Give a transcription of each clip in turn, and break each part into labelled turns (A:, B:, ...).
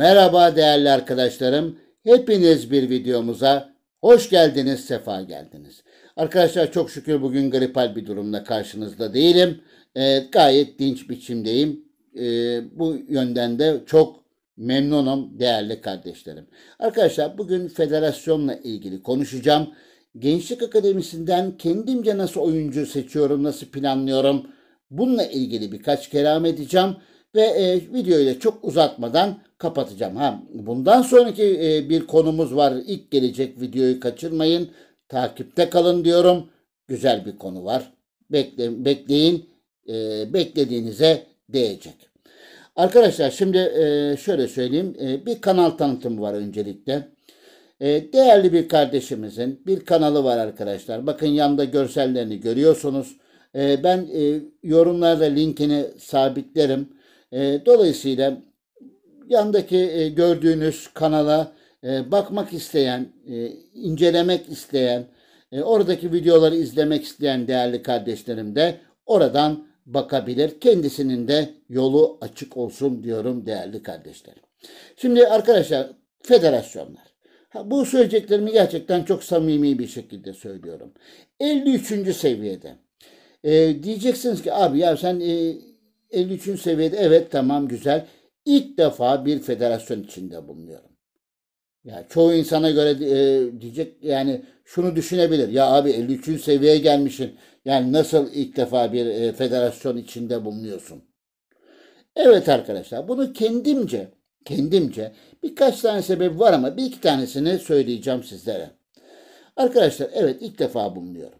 A: Merhaba değerli arkadaşlarım. Hepiniz bir videomuza hoş geldiniz, sefa geldiniz. Arkadaşlar çok şükür bugün gripal bir durumla karşınızda değilim. E, gayet dinç biçimdeyim. E, bu yönden de çok memnunum değerli kardeşlerim. Arkadaşlar bugün federasyonla ilgili konuşacağım. Gençlik Akademisi'nden kendimce nasıl oyuncu seçiyorum, nasıl planlıyorum bununla ilgili birkaç kelam edeceğim. Ve e, videoyu da çok uzatmadan kapatacağım. Ha, bundan sonraki e, bir konumuz var. İlk gelecek videoyu kaçırmayın. Takipte kalın diyorum. Güzel bir konu var. Bekle, bekleyin. E, beklediğinize değecek. Arkadaşlar şimdi e, şöyle söyleyeyim. E, bir kanal tanıtımı var öncelikle. E, değerli bir kardeşimizin bir kanalı var arkadaşlar. Bakın yanda görsellerini görüyorsunuz. E, ben e, yorumlarda linkini sabitlerim. E, dolayısıyla Yandaki e, gördüğünüz kanala e, bakmak isteyen, e, incelemek isteyen, e, oradaki videoları izlemek isteyen değerli kardeşlerim de oradan bakabilir. Kendisinin de yolu açık olsun diyorum değerli kardeşlerim. Şimdi arkadaşlar federasyonlar. bu söyleyeceklerimi gerçekten çok samimi bir şekilde söylüyorum. 53. seviyede. E, diyeceksiniz ki abi ya sen e, 53. seviyede evet tamam güzel ilk defa bir federasyon içinde bulunuyorum. Yani çoğu insana göre e, diyecek yani şunu düşünebilir. Ya abi 53. seviyeye gelmişsin. Yani nasıl ilk defa bir e, federasyon içinde bulunuyorsun? Evet arkadaşlar bunu kendimce kendimce birkaç tane sebebi var ama bir iki tanesini söyleyeceğim sizlere. Arkadaşlar evet ilk defa bulunuyorum.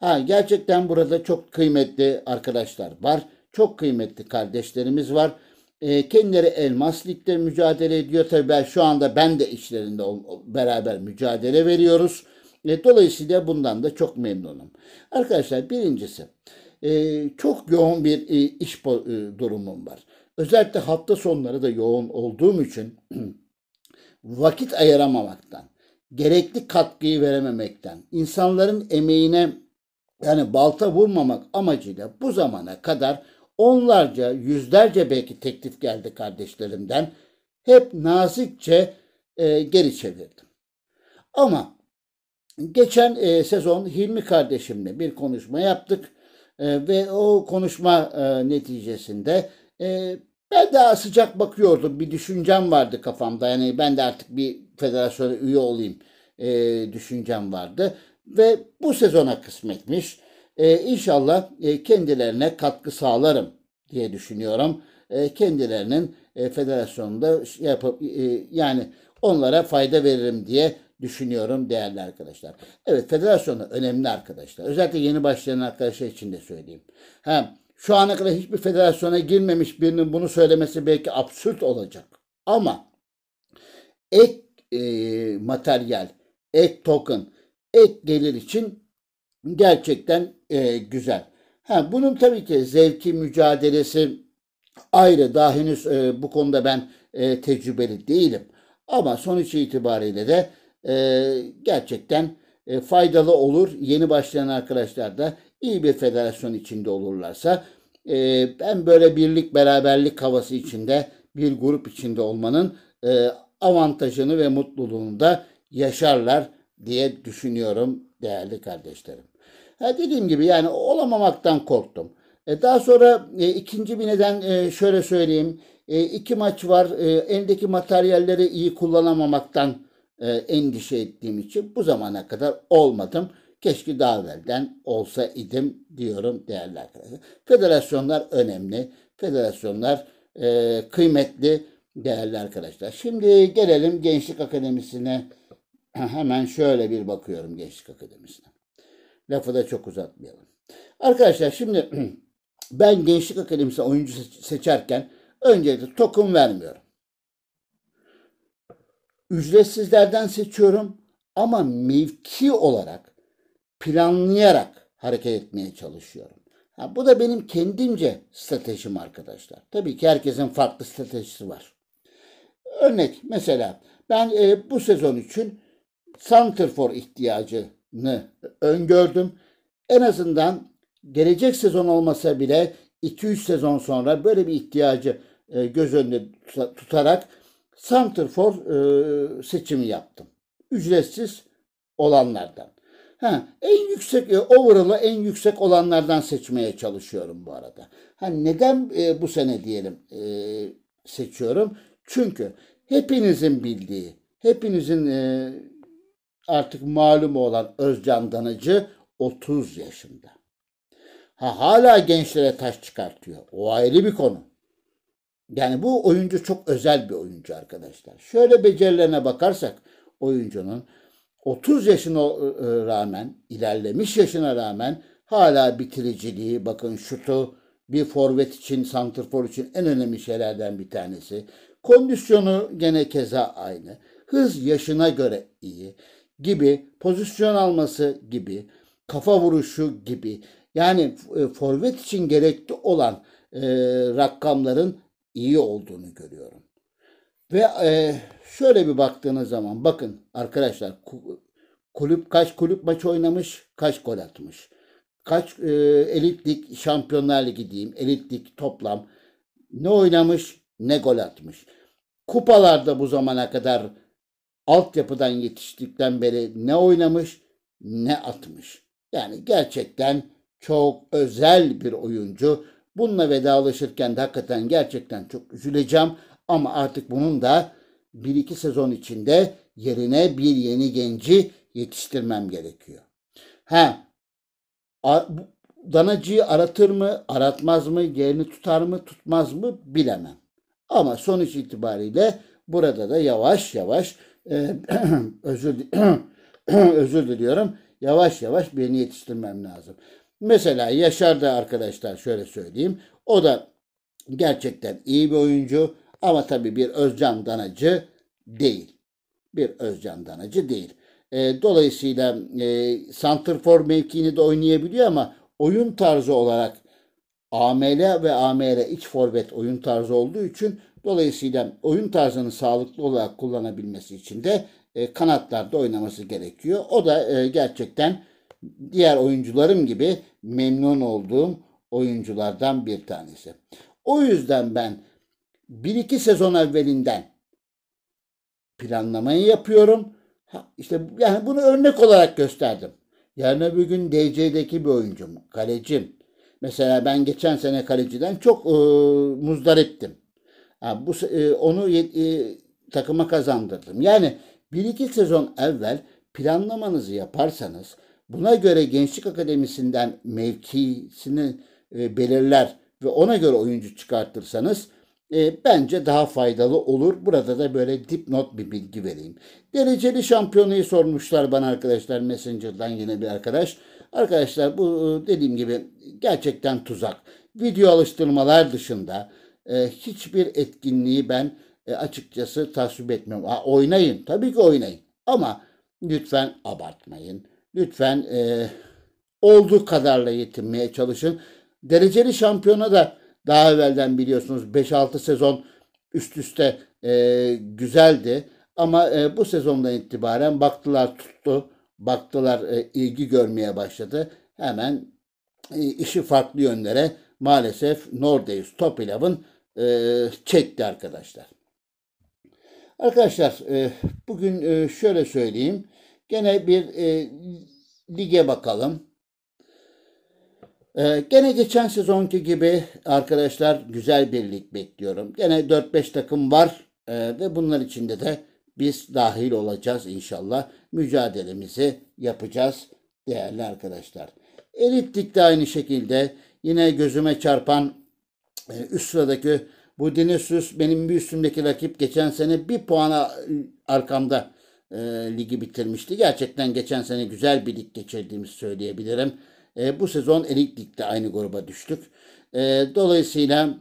A: Ha gerçekten burada çok kıymetli arkadaşlar var. Çok kıymetli kardeşlerimiz var e, kendileri Elmas mücadele ediyor. Tabii ben şu anda ben de işlerinde beraber mücadele veriyoruz. E, dolayısıyla bundan da çok memnunum. Arkadaşlar birincisi e, çok yoğun bir iş durumum var. Özellikle hafta sonları da yoğun olduğum için vakit ayıramamaktan, gerekli katkıyı verememekten, insanların emeğine yani balta vurmamak amacıyla bu zamana kadar onlarca, yüzlerce belki teklif geldi kardeşlerimden. Hep nazikçe e, geri çevirdim. Ama geçen e, sezon Hilmi kardeşimle bir konuşma yaptık e, ve o konuşma e, neticesinde e, ben daha sıcak bakıyordum. Bir düşüncem vardı kafamda. Yani ben de artık bir federasyona üye olayım e, düşüncem vardı. Ve bu sezona kısmetmiş. E, inşallah e, kendilerine katkı sağlarım diye düşünüyorum. E, kendilerinin e, federasyonunda yapıp e, e, yani onlara fayda veririm diye düşünüyorum değerli arkadaşlar. Evet federasyonu önemli arkadaşlar. Özellikle yeni başlayan arkadaşlar için de söyleyeyim. Ha, şu ana kadar hiçbir federasyona girmemiş birinin bunu söylemesi belki absürt olacak. Ama ek e, materyal, ek token, ek gelir için gerçekten e, güzel. Ha, bunun tabii ki zevki mücadelesi ayrı. Daha henüz e, bu konuda ben e, tecrübeli değilim. Ama sonuç itibariyle de e, gerçekten e, faydalı olur. Yeni başlayan arkadaşlar da iyi bir federasyon içinde olurlarsa e, ben böyle birlik beraberlik havası içinde bir grup içinde olmanın e, avantajını ve mutluluğunu da yaşarlar diye düşünüyorum değerli kardeşlerim. Ha, dediğim gibi yani olamamaktan korktum. E, daha sonra e, ikinci bir neden e, şöyle söyleyeyim. E, iki maç var. E, eldeki materyalleri iyi kullanamamaktan e, endişe ettiğim için bu zamana kadar olmadım. Keşke daha evvelden olsa idim diyorum değerli arkadaşlar. Federasyonlar önemli. Federasyonlar e, kıymetli değerli arkadaşlar. Şimdi gelelim Gençlik Akademisi'ne. Hemen şöyle bir bakıyorum Gençlik Akademisi'ne. Lafı da çok uzatmayalım. Arkadaşlar şimdi ben Gençlik Akademisi oyuncu seçerken öncelikle token vermiyorum. Ücretsizlerden seçiyorum ama mevki olarak planlayarak hareket etmeye çalışıyorum. Ha, bu da benim kendimce stratejim arkadaşlar. Tabii ki herkesin farklı stratejisi var. Örnek mesela ben e, bu sezon için Santrfor ihtiyacı ne öngördüm. En azından gelecek sezon olmasa bile 2-3 sezon sonra böyle bir ihtiyacı e, göz önünde tutarak center for e, seçimi yaptım. Ücretsiz olanlardan. Ha, en yüksek e, overall'ı en yüksek olanlardan seçmeye çalışıyorum bu arada. Ha, neden e, bu sene diyelim seçiyorum? Çünkü hepinizin bildiği, hepinizin artık malum olan Özcan Danıcı 30 yaşında. Ha hala gençlere taş çıkartıyor. O ayrı bir konu. Yani bu oyuncu çok özel bir oyuncu arkadaşlar. Şöyle becerilerine bakarsak oyuncunun 30 yaşına e, e, rağmen, ilerlemiş yaşına rağmen hala bitiriciliği, bakın şutu bir forvet için, santrfor için en önemli şeylerden bir tanesi. Kondisyonu gene keza aynı. Hız yaşına göre iyi gibi, pozisyon alması gibi, kafa vuruşu gibi. Yani e, forvet için gerekli olan e, rakamların iyi olduğunu görüyorum. Ve e, şöyle bir baktığınız zaman bakın arkadaşlar kulüp kaç kulüp maç oynamış, kaç gol atmış. Kaç e, elit lig, şampiyonlar ligi diyeyim, elit toplam ne oynamış ne gol atmış. Kupalarda bu zamana kadar altyapıdan yetiştikten beri ne oynamış ne atmış. Yani gerçekten çok özel bir oyuncu. Bununla vedalaşırken de hakikaten gerçekten çok üzüleceğim. Ama artık bunun da bir iki sezon içinde yerine bir yeni genci yetiştirmem gerekiyor. Ha, danacıyı aratır mı, aratmaz mı, yerini tutar mı, tutmaz mı bilemem. Ama sonuç itibariyle burada da yavaş yavaş ee, özür özür diliyorum. Yavaş yavaş beni yetiştirmem lazım. Mesela Yaşar da arkadaşlar şöyle söyleyeyim. O da gerçekten iyi bir oyuncu ama tabii bir Özcan Danacı değil. Bir Özcan Danacı değil. E, dolayısıyla e, santrfor mevkiini de oynayabiliyor ama oyun tarzı olarak AML ve AMR iç forvet oyun tarzı olduğu için dolayısıyla oyun tarzını sağlıklı olarak kullanabilmesi için de e, kanatlarda oynaması gerekiyor. O da e, gerçekten diğer oyuncularım gibi memnun olduğum oyunculardan bir tanesi. O yüzden ben 1-2 sezon evvelinden planlamayı yapıyorum. Ha, işte yani bunu örnek olarak gösterdim. Yarın bir gün DC'deki bir oyuncum, kalecim, Mesela ben geçen sene kaleciden çok e, muzdariptim. Ha, bu e, onu e, takıma kazandırdım. Yani bir iki sezon evvel planlamanızı yaparsanız buna göre Gençlik Akademisi'nden mevkisini e, belirler ve ona göre oyuncu çıkartırsanız e, bence daha faydalı olur. Burada da böyle dipnot bir bilgi vereyim. Dereceli şampiyonu sormuşlar bana arkadaşlar Messenger'dan yine bir arkadaş. Arkadaşlar bu e, dediğim gibi gerçekten tuzak. Video alıştırmalar dışında e, hiçbir etkinliği ben e, açıkçası tasvip etmiyorum. Ha, oynayın tabii ki oynayın ama lütfen abartmayın. Lütfen e, olduğu kadarla yetinmeye çalışın. Dereceli şampiyona da daha evvelden biliyorsunuz 5-6 sezon üst üste e, güzeldi. Ama e, bu sezondan itibaren baktılar tuttu baktılar e, ilgi görmeye başladı. Hemen e, işi farklı yönlere maalesef Nordeus Topilav'ın e, çekti arkadaşlar. Arkadaşlar e, bugün e, şöyle söyleyeyim. Gene bir e, lige bakalım. Ee, gene geçen sezonki gibi arkadaşlar güzel bir lig bekliyorum. Gene 4-5 takım var e, ve bunlar içinde de biz dahil olacağız inşallah. Mücadelemizi yapacağız değerli arkadaşlar. Erittik de aynı şekilde yine gözüme çarpan e, üst sıradaki bu Dinesius benim bir üstümdeki rakip geçen sene bir puana arkamda e, ligi bitirmişti. Gerçekten geçen sene güzel bir lig geçirdiğimizi söyleyebilirim. E, bu sezon elit ligde aynı gruba düştük. E, dolayısıyla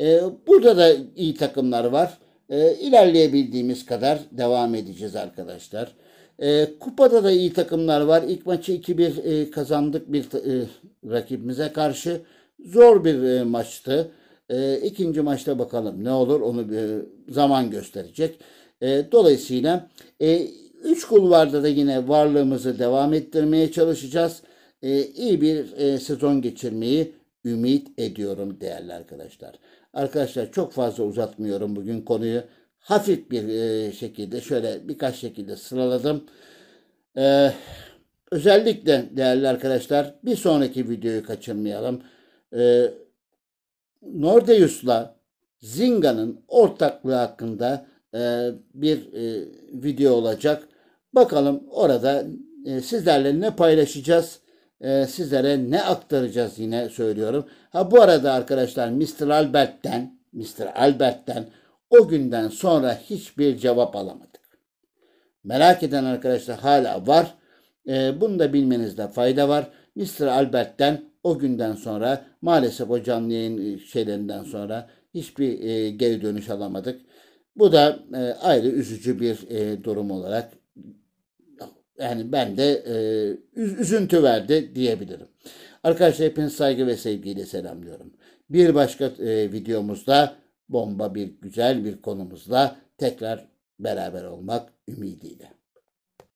A: e, burada da iyi takımlar var e, ilerleyebildiğimiz kadar devam edeceğiz arkadaşlar. E, kupada da iyi takımlar var. İlk maçı 2-1 e, kazandık bir e, rakibimize karşı. Zor bir e, maçtı. E, ikinci maçta bakalım ne olur onu bir e, zaman gösterecek. E, dolayısıyla e, üç kulvarda da yine varlığımızı devam ettirmeye çalışacağız. E, iyi bir e, sezon geçirmeyi ümit ediyorum değerli arkadaşlar. Arkadaşlar çok fazla uzatmıyorum bugün konuyu. Hafif bir e, şekilde şöyle birkaç şekilde sıraladım. Ee, özellikle değerli arkadaşlar bir sonraki videoyu kaçırmayalım. Ee, Nordeus'la Zinga'nın ortaklığı hakkında e, bir e, video olacak. Bakalım orada e, sizlerle ne paylaşacağız? e, sizlere ne aktaracağız yine söylüyorum. Ha bu arada arkadaşlar Mr. Albert'ten Mr. Albert'ten o günden sonra hiçbir cevap alamadık. Merak eden arkadaşlar hala var. E, bunu da bilmenizde fayda var. Mr. Albert'ten o günden sonra maalesef o canlı yayın şeylerinden sonra hiçbir e, geri dönüş alamadık. Bu da e, ayrı üzücü bir e, durum olarak yani ben de e, üzüntü verdi diyebilirim. Arkadaşlar hepiniz saygı ve sevgiyle selamlıyorum. Bir başka e, videomuzda bomba bir güzel bir konumuzla tekrar beraber olmak ümidiyle.